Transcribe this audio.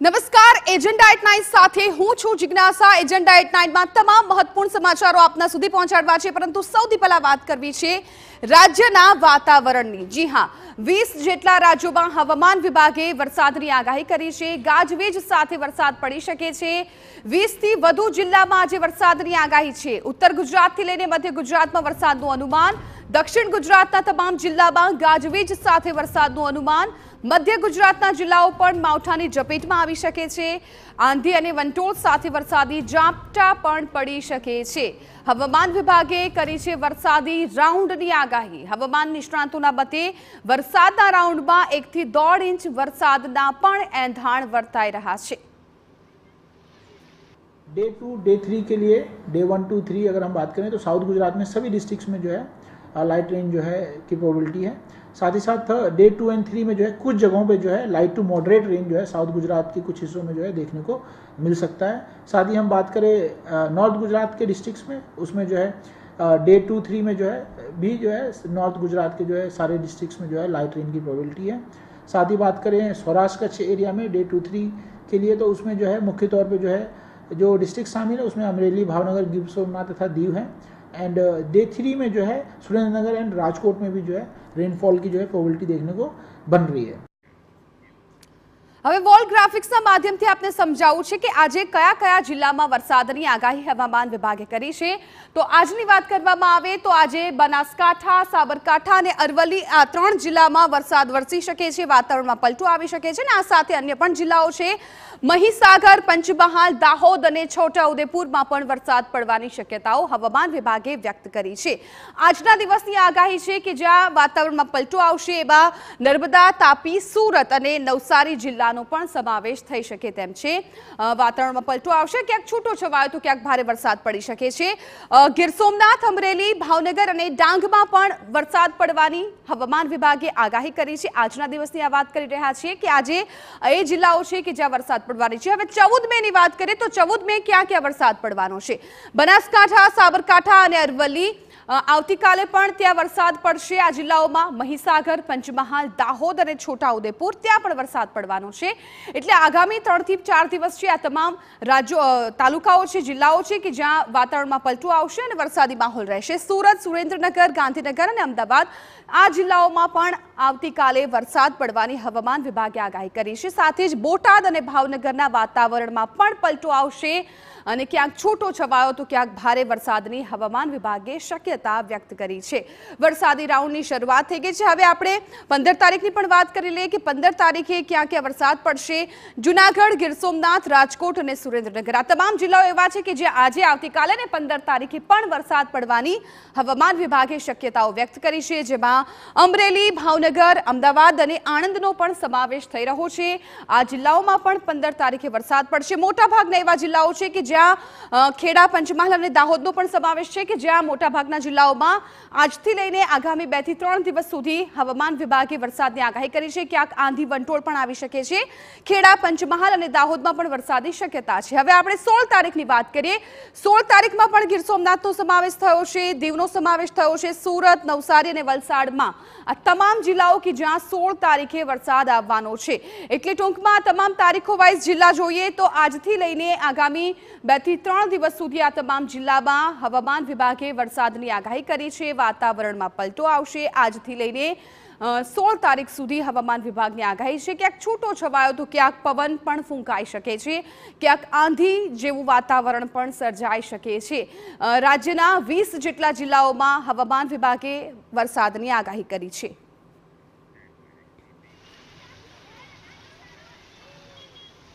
નમસ્કાર agenda at night સાથે હું છું જિજ્ઞાસા એજન્ડા એટ નાઇનમાં તમામ મહત્વપૂર્ણ સમાચારો આપના સુધી પહોંચાડવા છે પરંતુ સૌથી પહેલાં વાત કરવી છે રાજ્યના વાતાવરણની જી હા વીસ જેટલા રાજ્યોમાં હવામાન વિભાગે વરસાદની આગાહી કરી છે ગાજવીજ સાથે વરસાદ પડી શકે છે વીસથી વધુ જિલ્લામાં આજે વરસાદની આગાહી છે ઉત્તર ગુજરાતથી લઈને મધ્ય ગુજરાતમાં વરસાદનું અનુમાન દક્ષિણ ગુજરાતના તમામ જિલ્લામાં ગાજવીજ સાથે વરસાદનું અનુમાન મધ્ય ગુજરાતના જિલ્લાઓ પણ માવઠાની ઝપેટમાં આવી શકે છે આંધી અને વંટોળ સાથે વરસાદી ઝાપટા પણ પડી શકે છે હવામાન વિભાગે કરી છે વરસાદી રાઉન્ડની આગાહી હવામાન નિષ્ણાંતોના મતે વરસાદના રાઉન્ડમાં એકથી દોઢ ઇંચ વરસાદના પણ એંધાણ વર્તાઈ રહ્યા છે ડે ટુ ડે થ્રી કે लिए ડે વન ટુ થ્રી અગર हम बात करें तो साउथ गुजरात में सभी डिस्ट्रिक्ट्स में लाइट रेन जो है की प्रोबेबिलिटी है साथ ही साथ डे टू एंड थ्री में जो है कुछ जगहों पे जो है लाइट टू मॉडरेट रेन जो है साउथ गुजरात के कुछ हिस्सों में जो है देखने को मिल सकता है साथ ही हम बात करें नॉर्थ गुजरात के डिस्ट्रिक्ट्स में उसमें जो है डे टू थ्री में जो है भी जो है नॉर्थ गुजरात के जो है सारे डिस्ट्रिक्ट्स में जो है लाइट रेन की प्रोबेबिलिटी है साथ ही बात करें सौराष्ट्र कच्छ एरिया में डे टू थ्री के लिए तो उसमें जो है मुख्य तौर पर जो है जो डिस्ट्रिक्ट शामिल है उसमें अमरेली भावनगर गिर सोमनाथ तथा दीव है एंड डे थ्री में जो है सुरेंद्र नगर एंड राजकोट में भी जो है रेनफॉल की जो है प्रोबेबिलिटी देखने को बन रही है હવે વોલ ગ્રાફિક્સના માધ્યમથી આપને સમજાવું છે કે આજે કયા કયા જિલ્લામાં વરસાદની આગાહી હવામાન વિભાગે કરી છે તો આજની વાત કરવામાં આવે તો આજે બનાસકાંઠા સાબરકાંઠા અને અરવલ્લી આ ત્રણ જિલ્લામાં વરસાદ વરસી શકે છે વાતાવરણમાં પલટું આવી શકે છે અને આ સાથે અન્ય પણ જિલ્લાઓ છે મહીસાગર પંચમહાલ દાહોદ અને છોટાઉદેપુરમાં પણ વરસાદ પડવાની શક્યતાઓ હવામાન વિભાગે વ્યક્ત કરી છે આજના દિવસની આગાહી છે કે જ્યાં વાતાવરણમાં પલટું આવશે એવા નર્મદા તાપી સુરત અને નવસારી જિલ્લા વરસાદનો પણ સમાવેશ થઈ શકે તેમ છે વાતાવરણમાં પલટો આવશે ક્યાંક છૂટો છવાયો તો ક્યાંક ભારે વરસાદ પડી શકે છે ગીર સોમનાથ અમરેલી ભાવનગર અને ડાંગમાં પણ વરસાદ પડવાની હવામાન વિભાગે આગાહી કરી છે આજના દિવસની આ વાત કરી રહ્યા છીએ કે આજે એ જિલ્લાઓ છે કે જ્યાં વરસાદ પડવાની છે હવે ચૌદ મે ની વાત કરીએ તો ચૌદ મે ક્યાં ક્યાં વરસાદ પડવાનો છે બનાસકાંઠા સાબરકાંઠા અને અરવલ્લી આવતીકાલે પણ ત્યાં વરસાદ પડશે આ જિલ્લાઓમાં મહીસાગર પંચમહાલ દાહોદ અને છોટાઉદેપુર ત્યાં પણ વરસાદ પડવાનો છે એટલે આગામી ત્રણથી ચાર દિવસ છે આ તમામ રાજ્યો તાલુકાઓ છે જિલ્લાઓ છે કે જ્યાં વાતાવરણમાં પલટું આવશે અને વરસાદી માહોલ રહેશે સુરત સુરેન્દ્રનગર ગાંધીનગર અને અમદાવાદ આ જિલ્લાઓમાં પણ આવતીકાલે વરસાદ પડવાની હવામાન વિભાગે આગાહી કરી છે સાથે જ બોટાદ અને ભાવનગરના વાતાવરણમાં પણ પલટો આવશે અને ક્યાંક છૂટો છવાયો તો ક્યાંક ભારે વરસાદની હવામાન વિભાગે શક્યતા વ્યક્ત કરી છે વરસાદી રાઉન્ડની શરૂઆત થઈ ગઈ છે હવે આપણે પંદર તારીખની પણ વાત કરી લઈએ કે પંદર તારીખે ક્યાં ક્યાં વરસાદ પડશે જુનાગઢ ગીર સોમનાથ રાજકોટ અને સુરેન્દ્રનગર આ તમામ જિલ્લાઓ એવા છે કે જે આજે આવતીકાલે અને પંદર તારીખે પણ વરસાદ પડવાની હવામાન વિભાગે શક્યતાઓ વ્યક્ત કરી છે જેમાં અમરેલી ભાવનગર ગાંધીનગર અમદાવાદ અને આણંદનો પણ સમાવેશ થઈ રહ્યો છે આ જિલ્લાઓમાં પણ પંદર તારીખે વરસાદ પડશે મોટાભાગના એવા જિલ્લાઓ છે કે જ્યાં ખેડા પંચમહાલ અને દાહોદનો પણ સમાવેશ છે કે જ્યાં મોટાભાગના જિલ્લાઓમાં આજથી લઈને આગામી બે થી ત્રણ દિવસ સુધી હવામાન વિભાગે વરસાદની આગાહી કરી છે ક્યાંક આંધી વંટોળ પણ આવી શકે છે ખેડા પંચમહાલ અને દાહોદમાં પણ વરસાદની શક્યતા છે હવે આપણે સોળ તારીખની વાત કરીએ સોળ તારીખમાં પણ ગીર સોમનાથનો સમાવેશ થયો છે દીવનો સમાવેશ થયો છે સુરત નવસારી અને વલસાડમાં આ તમામ જિલ્લાઓ કે જ્યાં સોળ તારીખે વરસાદ આવવાનો છે એટલે ટૂંકમાં તમામ તારીખો વાઇઝ જિલ્લા જોઈએ તો આજથી લઈને આગામી બેથી ત્રણ દિવસ સુધી આ તમામ જિલ્લામાં હવામાન વિભાગે વરસાદની આગાહી કરી છે વાતાવરણમાં પલટો આવશે આજથી લઈને સોળ તારીખ સુધી હવામાન વિભાગની આગાહી છે ક્યાંક છૂટો છવાયો તો ક્યાંક પવન પણ ફૂંકાઈ શકે છે ક્યાંક આંધી જેવું વાતાવરણ પણ સર્જાઈ શકે છે રાજ્યના વીસ જેટલા જિલ્લાઓમાં હવામાન વિભાગે વરસાદની આગાહી કરી છે